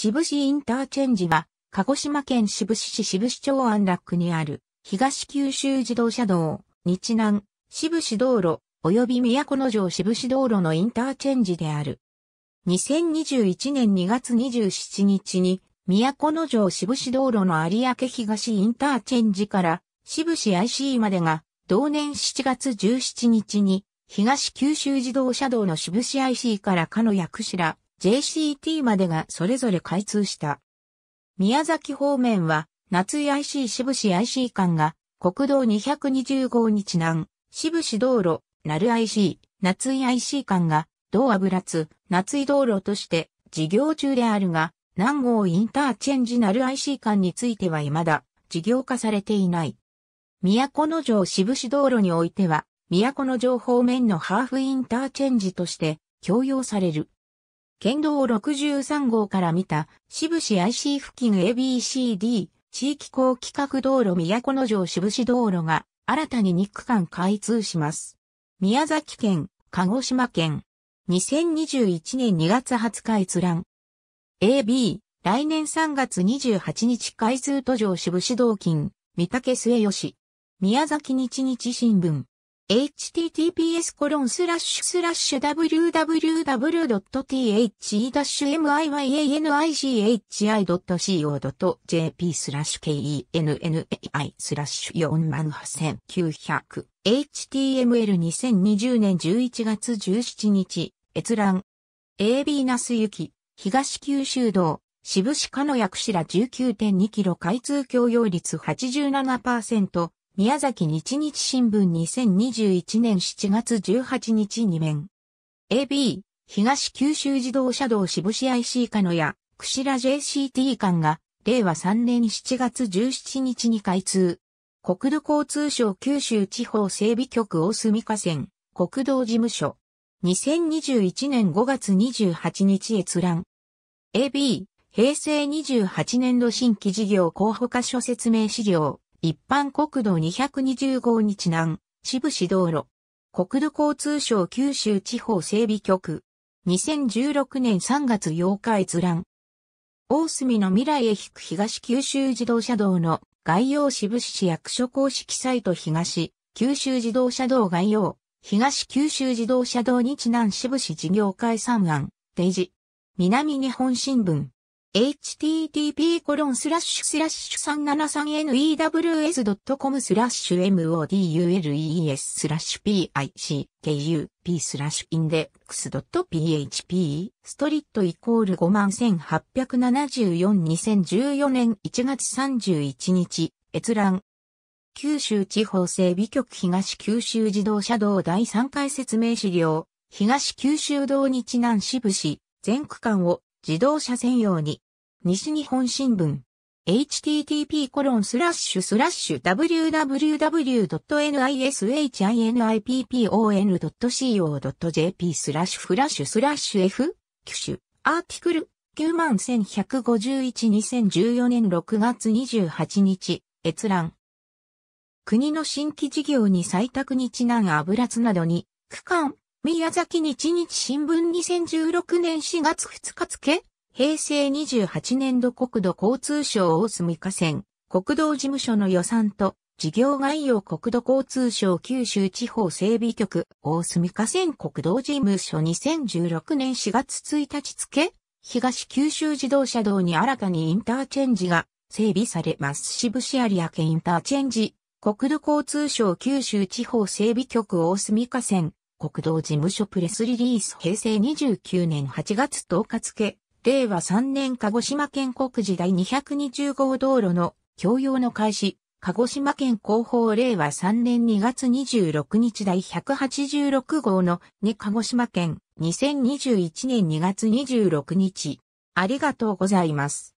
渋市インターチェンジは、鹿児島県渋布市渋市町安楽区にある、東九州自動車道、日南、渋市道路、及び都城渋市道路のインターチェンジである。2021年2月27日に、都城渋市道路の有明東インターチェンジから、渋市 IC までが、同年7月17日に、東九州自動車道の渋市 IC からかの薬しら、JCT までがそれぞれ開通した。宮崎方面は、夏井 IC 渋市 IC 間が、国道220号日南、渋市道路、鳴る IC、夏井 IC 間が、道油津、夏井道路として、事業中であるが、南郷インターチェンジ鳴る IC 間については未だ、事業化されていない。都城渋市道路においては、都城方面のハーフインターチェンジとして、共用される。県道63号から見た、渋市 IC 付近 ABCD 地域高規格道路都の城渋市道路が新たに2区間開通します。宮崎県、鹿児島県、2021年2月20日閲覧。AB、来年3月28日開通途上渋市道近、三竹末吉。宮崎日日新聞。https www.the-myyanichi.co.jp スラッシュ kennai スラッシュ48900 html2020 年11月17日閲覧 AB 那須行き東九州道渋市鹿の薬師ら19.2キロ開通共用率87%宮崎日日新聞2021年7月18日2面。AB、東九州自動車道渋市 IC カノや、串路 JCT 間が、令和3年7月17日に開通。国土交通省九州地方整備局大隅河川、国道事務所。2021年5月28日閲覧。AB、平成28年度新規事業候補箇所説明資料。一般国道220号にちなん、志市道路。国土交通省九州地方整備局。2016年3月8日閲覧。大隅の未来へ引く東九州自動車道の概要支部市役所公式サイト東九州自動車道概要東九州自動車道日南支部市事業解散案提示南日本新聞 http://373news.com スラッシュ modules スラッシュ pic.kup スラッシュインデックス .php ストリットイコール518742014年1月31日閲覧九州地方整備局東九州自動車道第3回説明資料東九州道日南支部市全区間を自動車専用に。西日本新聞。http://www.nishinipon.co.jp スラッシュフラッシュスラッシュ F 機種アーティクル911512014年6月28日閲覧国の新規事業に採択にちなん油津などに区間宮崎日日新聞2016年4月2日付、平成28年度国土交通省大隅河川、国道事務所の予算と、事業概要国土交通省九州地方整備局大隅河川国道事務所2016年4月1日付、東九州自動車道に新たにインターチェンジが整備されます。渋市有明インターチェンジ、国土交通省九州地方整備局大隅河川、国道事務所プレスリリース平成29年8月10日付、令和3年鹿児島県国時第220号道路の共用の開始、鹿児島県広報令和3年2月26日第186号の2鹿児島県2021年2月26日。ありがとうございます。